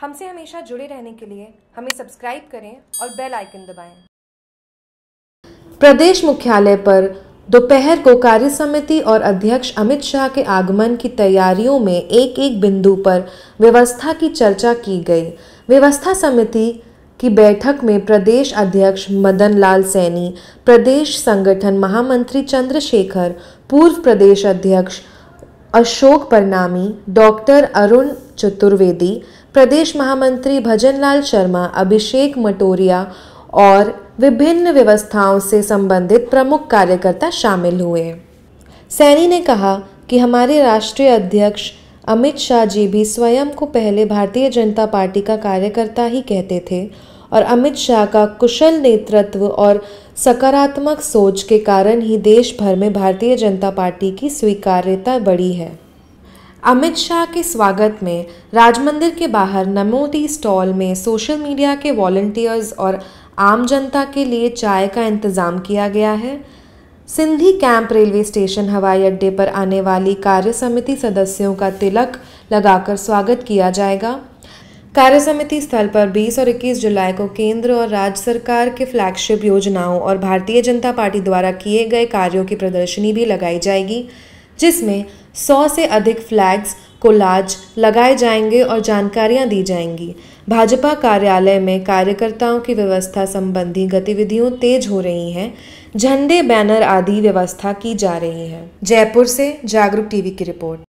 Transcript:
हमसे हमेशा जुड़े रहने के लिए हमें सब्सक्राइब करें और बेल आइकन दबाएं। प्रदेश मुख्यालय पर दोपहर को कार्य समिति और अध्यक्ष अमित शाह के आगमन की तैयारियों में एक एक बिंदु पर व्यवस्था की चर्चा की गई व्यवस्था समिति की बैठक में प्रदेश अध्यक्ष मदन लाल सैनी प्रदेश संगठन महामंत्री चंद्रशेखर पूर्व प्रदेश अध्यक्ष अशोक परनामी डॉक्टर अरुण चतुर्वेदी प्रदेश महामंत्री भजनलाल शर्मा अभिषेक मटोरिया और विभिन्न व्यवस्थाओं से संबंधित प्रमुख कार्यकर्ता शामिल हुए सैनी ने कहा कि हमारे राष्ट्रीय अध्यक्ष अमित शाह जी भी स्वयं को पहले भारतीय जनता पार्टी का कार्यकर्ता ही कहते थे और अमित शाह का कुशल नेतृत्व और सकारात्मक सोच के कारण ही देश भर में भारतीय जनता पार्टी की स्वीकार्यता बढ़ी है अमित शाह के स्वागत में राज मंदिर के बाहर नमोटी स्टॉल में सोशल मीडिया के वॉल्टियर्स और आम जनता के लिए चाय का इंतज़ाम किया गया है सिंधी कैंप रेलवे स्टेशन हवाई अड्डे पर आने वाली कार्य समिति सदस्यों का तिलक लगाकर स्वागत किया जाएगा कार्य समिति स्थल पर 20 और 21 जुलाई को केंद्र और राज्य सरकार के फ्लैगशिप योजनाओं और भारतीय जनता पार्टी द्वारा किए गए कार्यों की प्रदर्शनी भी लगाई जाएगी जिसमें सौ से अधिक फ्लैग्स कोलाज लगाए जाएंगे और जानकारियां दी जाएंगी भाजपा कार्यालय में कार्यकर्ताओं की व्यवस्था संबंधी गतिविधियों तेज हो रही हैं झंडे बैनर आदि व्यवस्था की जा रही है जयपुर से जागरूक टीवी की रिपोर्ट